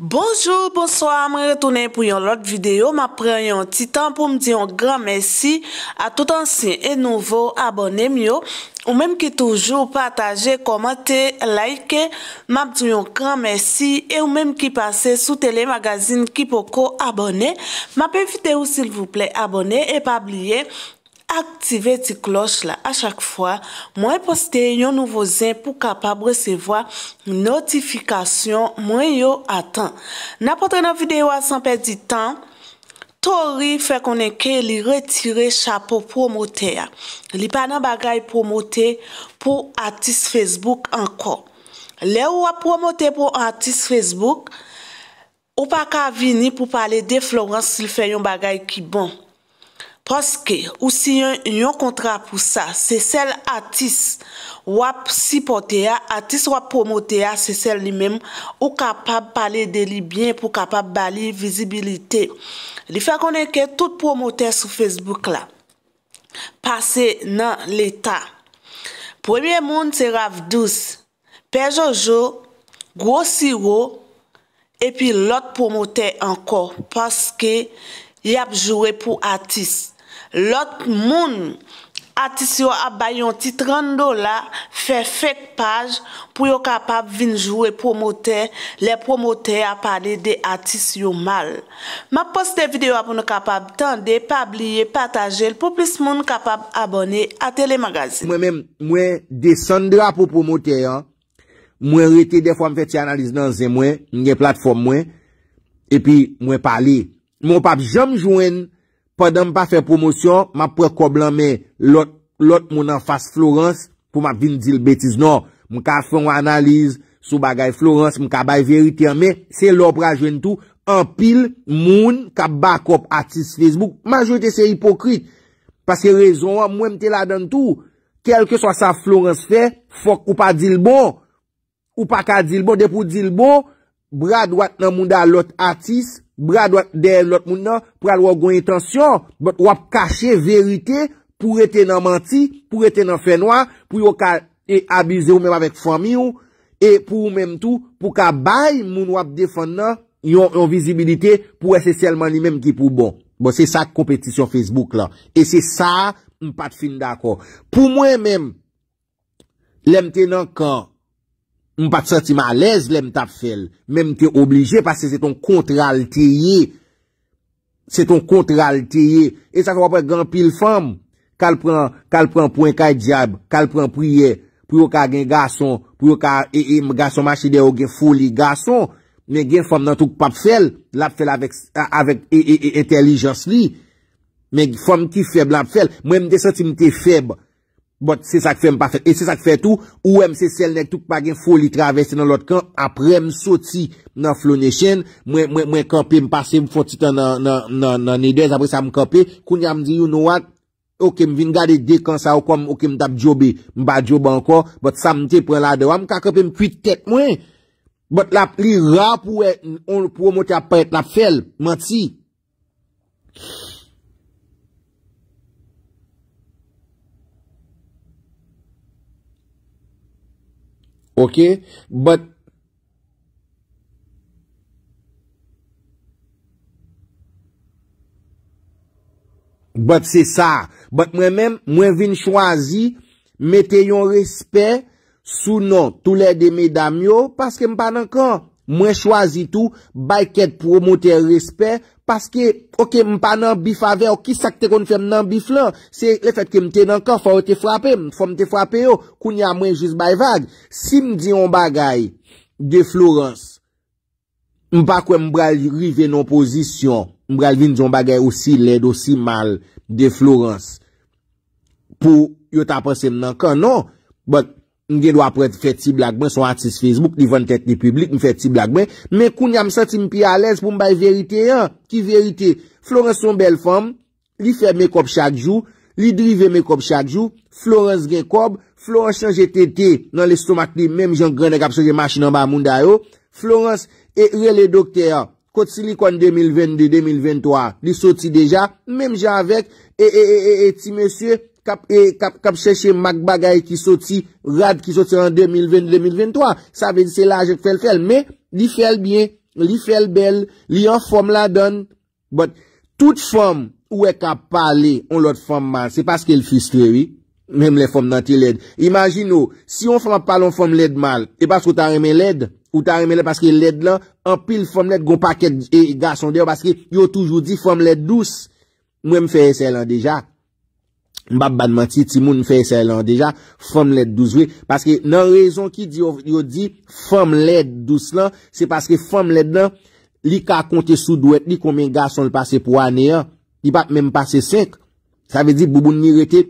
Bonjour, bonsoir, mwen retounen pou yon lot videyo. Mwen pre yon titan pou mwen diyon gran mersi a tout ansin e nouvo abonem yo. Ou menm ki toujou pataje, komante, like, mwen diyon gran mersi e ou menm ki pase sou telemagazin ki poko abonem. Mwen pevite ou silvouple abonem e pa bliye aktive ti kloche la a chak fwa mwen poste yon nouvo zin pou kapab resevo notifikasyon mwen yo atan. Napotre nan videyo a sanpe di tan Tori fe konen ke li retire chapo promote ya li panan bagay promote pou artist facebook anko le ou a promote pou artist facebook ou pa ka vini pou pale de Florence si li fe yon bagay ki bon Poske, ou si yon kontra pou sa, se sel atis wap sipote ya, atis wap promote ya, se sel li menm ou kapap pale de li bien pou kapap bale visibilite. Li fe konen ke tout promote sou Facebook la. Pase nan l'Etat. Premye moun se raf douz. Pej ojou, gwo si wou, epi lot promote ankor. Poske, yap jure pou atis. Lot moun atisyon ap bayon ti 30 dola fe fek paj pou yo kapap vinjou e promote le promote a pale de atisyon mal. Ma poste videyo ap nou kapap tande, pabliye, pataje, l pou plis moun kapap abone a telemagazin. Mwen mèm, mwen desan de la pou promote yo, mwen rete de fòm fè ti analize nan zè mwen, nye platform mwen, e pi mwen pale. Mwen pap jom jwen nou. pa dan m pa fè promosyon, ma pou e koblan men, lot moun an fass Florence, pou ma vin di l betis nan, m ka fè an analiz, sou bagay Florence, m ka bay verityan men, se lop pra jwen tou, an pil moun, ka bakop atis Facebook, ma jwete se hipokrit, paske rezon wè, mwen m te la dan tou, kelke so sa Florence fè, fok ou pa di l bon, ou pa ka di l bon, de pou di l bon, brad wak nan moun da lot atis Facebook, brad non. wap del lot moun nan, pral wap gwenye tansyon, bot wap kache verite, pou rete nan manti, pou rete nan fenwa, pou yo kal e abize ou men wap vek fami ou, e pou ou menm tou, pou ka bay moun wap defan non, nan, yon yon vizibilite, pou ese selman li menm ki pou bon. Bon, se sa kompetisyon Facebook la. E se sa, m pat fin da kon. Pou mwen menm, lemte nan kan, Mpap soti malèz lèm tap fèl. Mèm te oblijè pasè se ton kontral te yè. Se ton kontral te yè. E sa fè wapè gant pil fèm. Kal pran pou en kaj e diyab. Kal pran pou yè. Pou yo ka gen gason. Pou yo ka e e m gason machide ou gen foli gason. Mè gen fèm nan touk pap fèl. Lap fèl avèk e e e e intelligence li. Mèm fèm ki fèb lap fèl. Mwèm de soti mte fèb. But se sak fe m pa fet. E se sak fe tou. Ou em se sel nek tou pa gen foli traveste nan lot kan. Apre m soti nan flou ne chen. Mwen kapi m pase m foti tan nan nedez. Apre sa m kapi. Koun ya m di you know what. Ok m vin gade dekansan ou kom. Ok m tap jobi. M ba jobi anko. But sa m te pre la dewa. M ka kapi m puit ket mwen. But la pri rap ou e. On pwomote ap pwet la fel. Mati. Pff. Ok, but, but se sa, but mwen men, mwen vin chwazi, meteyon respet sou nou, tout le deme dam yo, paske mpan ankan. Mwen chwazi tou, bay ket promote respect, paske, ok, mpa nan bif ave, ok, sakte kon fèm nan bif lan, se le fèt ke mte nan kan, fò mte frapè, fò mte frapè yo, koun ya mwen jiz bay vag. Si mdi yon bagay de Florence, mpa kwen mbral rive nan pozisyon, mbral vin di yon bagay osi led, osi mal de Florence, pou yot aponsem nan kan, non? Mwen gen do apre fè ti blagmen. Son artist Facebook divan tèt ni publik. Mwen fè ti blagmen. Mwen koun ya msati mpi alez pou mbay verite yon. Ki verite. Florence son bel fòm. Li fè mekop chak jou. Li drive mekop chak jou. Florence gen kob. Florence chanje tété nan le stomak ni. Mèm jan grenne kapso je machin nan ba moun dayo. Florence e yon le doktè yon. Kot si li kon 2022-2023. Li soti deja. Mèm jan vek. E, e e e e ti mèsyè. Kap seche mak bagay ki soti, rad ki soti an 2020-2023, sa ve di se la aje fèl fèl. Me, li fèl bien, li fèl bel, li an fòm la don. But, tout fòm ou e kap pale, on lòt fòm mal, se paske l'fis fèri, mèm lè fòm nan ti led. Imagino, si on fòm pale, on fòm led mal, e paske ou ta remè led, ou ta remè led paske led lan, an pil fòm led gò pakèt e gason deyo, paske yo toujou di fòm led douz, mèm fèyè se lan deja. Mbap badman ti, ti moun fèy sè lan deja, fòm lèd dous lè. Paske nan rezon ki yo di fòm lèd dous lan, se paske fòm lèd lan, li ka kontè sou dwèd, li koumen ga son l'pase pou anè an, li pat mèm pase sèk. Sa vè di bouboun niretè,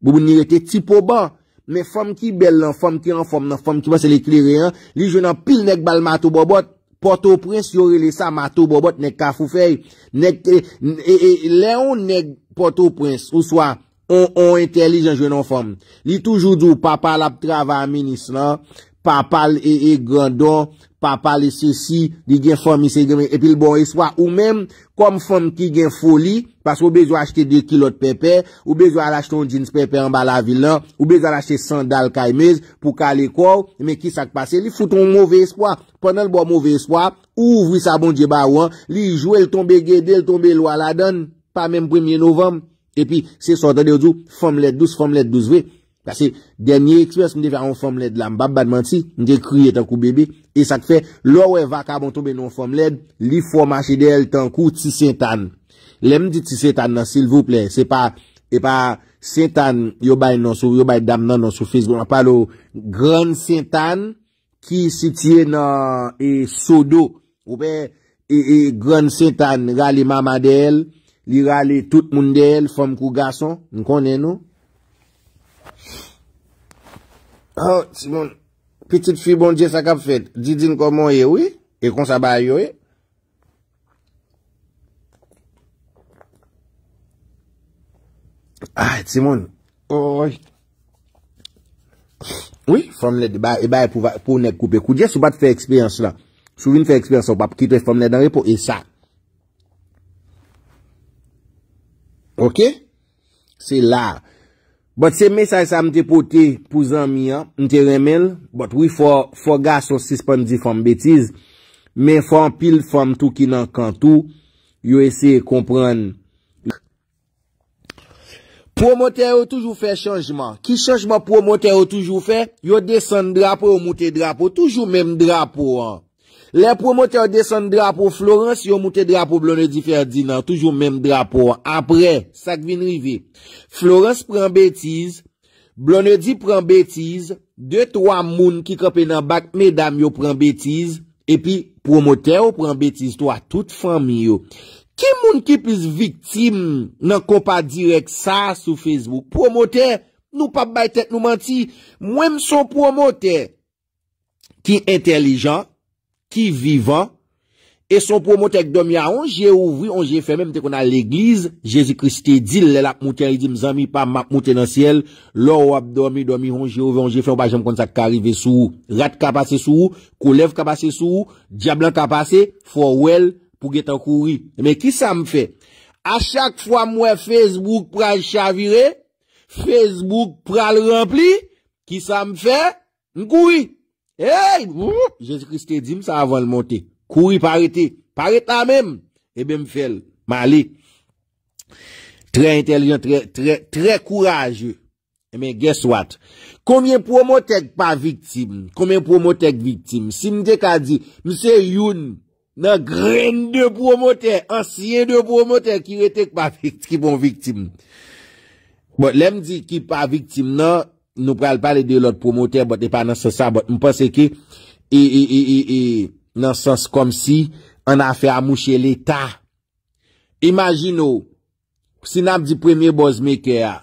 bouboun niretè, ti pou ban. Me fòm ki bel lan, fòm ki an, fòm nan, fòm ki ban, se lèk lè rè an, li jwen nan pil nek bal mato bobot, poto prens yore lè sa mato bobot, nek ka fòfèy, nek, e, e, e, leon nek, Porto Prince, ou swa, on entelijan jwenon fòm. Li toujou dò, papal ap trava aminis nan, papal e e grandon, papal e sèsi, li gen fòm bon, isè gen men, epil bon eswa, ou men, kom fòm ki gen foli, pas wou bezo achte de kilot pepe, wou bezo alach ton jeans pepe an bala vilan, wou bezo alachte sandal kaymez pou kalekou, men ki sak pase, li fouton mouve eswa, pwennan l bo mouve eswa, ou vwi sa bon dje bawan, li jwè l tombe gède, l tombe l wala dan, pa menm premye novem, epi se sotan de ou djou, fom led 12, fom led 12 ve, kase denye ekspes mde ve an fom led la, mbap badman ti, mde kriye tankou bebe, e sak fe, lo we vaka bon tobe non fom led, li fwa machi de el tankou, ti Sintan. Lem di ti Sintan nan, sil vouple, se pa, e pa, Sintan, yo bay nan sou, yo bay dam nan nan sou fiz, mwa palo, Gran Sintan, ki sitye nan, e Sodo, oupe, e Gran Sintan, gale mama de el, Li rale tout moun de el fòm kou gason. N konen nou. Oh, Simon. Petit fi bon je sakap fet. Jidin komon e we. E konsa bay yo e. Ah, Simon. Oy. Oui, fòm led. E bay e pou nek koupe. Kou je sou bat fè eksperyans la. Sou vin fè eksperyans la. Ou pap kit wè fòm led anwe pou e sak. Ok, se la, bat se mesaj sa mte pote pou zan mi an, mte remel, bat wifo foga sou sispan di fom betiz, men fom pil fom tou ki nan kantou, yo ese kompran. Promoteyo toujou fe chanjman, ki chanjman promoteyo toujou fe, yo desen drapo ou mote drapo, toujou mem drapo an. Le promoteur desen drapo Florence, yo moute drapo Blondie Ferdinand, toujou menm drapo. Apre, sak vin rive, Florence pran betiz, Blondie pran betiz, dey towa moun ki kapen nan bak, medam yo pran betiz, epi promoteur pran betiz, towa tout fan miyo. Ki moun ki pis vitim nan kopa direk sa sou Facebook? Promoteur, nou pa baytet nou manti, mwen mson promoteur ki entelijant, Ki vivan, e son pou mou tek domi an, jè ouvri, an jè fèmèm, te kon an l'eglize, jèzi kristè dil, lè lak mouten ridim zami, pa mak mouten ansyèl, lò wap domi, domi an, jè ouvri, an jè fèmèm, pa jèm kon sa kari ve sou, rat ka pase sou, kou lev ka pase sou, diablant ka pase, fò wèl pou getan kouri. Mè ki sa m fè? A chak fwa mwen Facebook pral chavire, Facebook pral rempli, ki sa m fè? M kouri! M kouri! Hey! Jezi Christe di msa avan l monte. Kouri parete. Parete la mem. Ebe m fel. Ma li. Tre intelligent. Tre kouraje. Ebe, guess what? Koumye promotek pa viktim? Koumye promotek viktim? Si m dek a di, mse youn nan gren de promotek, ansyen de promotek, ki retek pa viktim. Bon, bon, lem di ki pa viktim nan Nou pral pale de lòt promote, bote pa nan sè sa, bote mpense ki, e, e, e, e, e, nan sèns kom si, an a fè a mouchè l'Etat. Imagino, si nan di premye Boz Mekè a,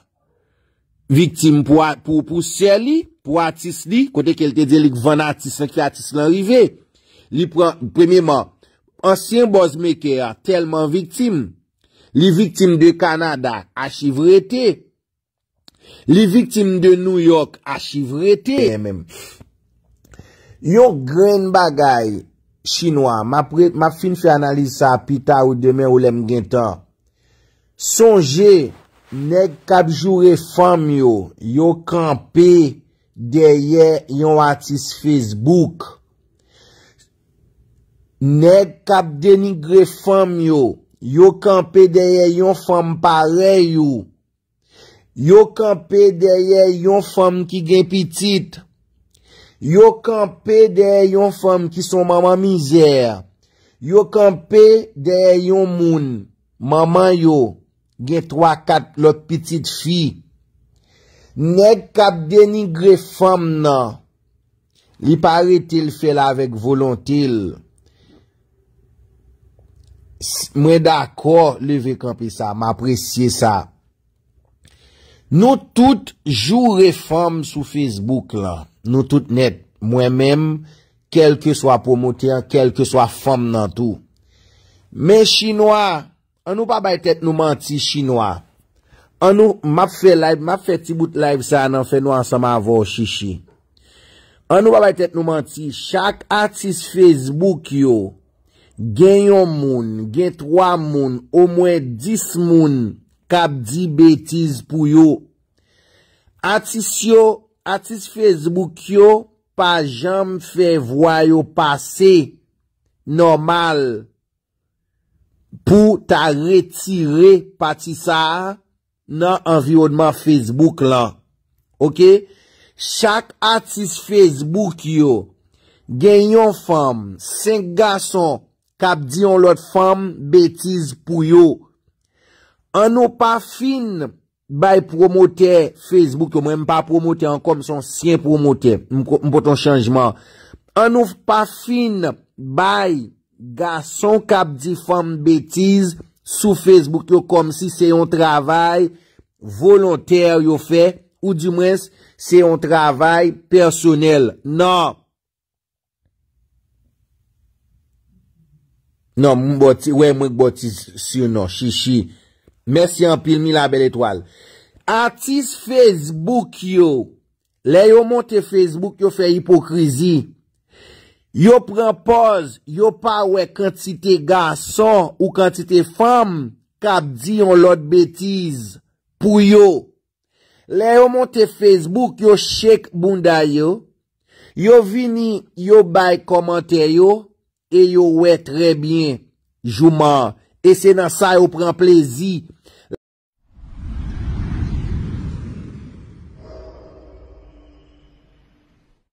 viktim pou pou pou sè li, pou atis li, kote ke l te di li k van atis, an ki atis l'anrive, li premye man, ansyen Boz Mekè a, telman viktim, li viktim de Kanada, a chivretè, Li viktim de New York achiv rete. Yon gren bagay chinois, ma fin fè analize sa apita ou demè ou lem gen tan. Sonje, neg kap jure fam yo, yo kampe deye yon atis Facebook. Neg kap denigre fam yo, yo kampe deye yon fam pare yo. Yo kampe derye yon fom ki gen pitit. Yo kampe derye yon fom ki son maman mizer. Yo kampe derye yon moun. Maman yo gen 3-4 lot pitit fi. Nek kap denigre fom nan. Li pare til fe la vek volon til. Mwen dako li vekampi sa. M apresye sa. Nou tout jou reform sou Facebook la, nou tout net, mwen men, kelke swa pwomote, kelke swa fwom nan tou. Men chinois, an nou pa bay tet nou manti chinois, an nou, map fe live, map fe ti bout live sa nan fe nou ansama avon chichi. An nou pa bay tet nou manti, chak atis Facebook yo, gen yon moun, gen 3 moun, o mwen 10 moun, Kap di betiz pou yo. Atis yo, atis Facebook yo, pa janm fe vwa yo pase normal. Po ta retire pati sa nan environman Facebook la. Ok? Chak atis Facebook yo, genyon fam, 5 gason kap di yon lot fam betiz pou yo. Ok? An nou pa fin bay promote Facebook yo, mwen mpa promote an kom son sien promote, mpo ton chanjman. An nou pa fin bay gason kap di fom betiz sou Facebook yo, kom si se yon travay volonter yo fe, ou dimwens se yon travay personel. Nan, non, mwen mbo ti si yon nan, shishi. Mersi an pil mi la bel etwal. Atis Facebook yo. Le yo monte Facebook yo fe hipokrizi. Yo pren poz. Yo pa we kantite gason ou kantite fam. Kap di yon lot betiz pou yo. Le yo monte Facebook yo shek bunda yo. Yo vini yo bay komante yo. E yo we tre bien. Jouman. E se nan sa yo pren plezi.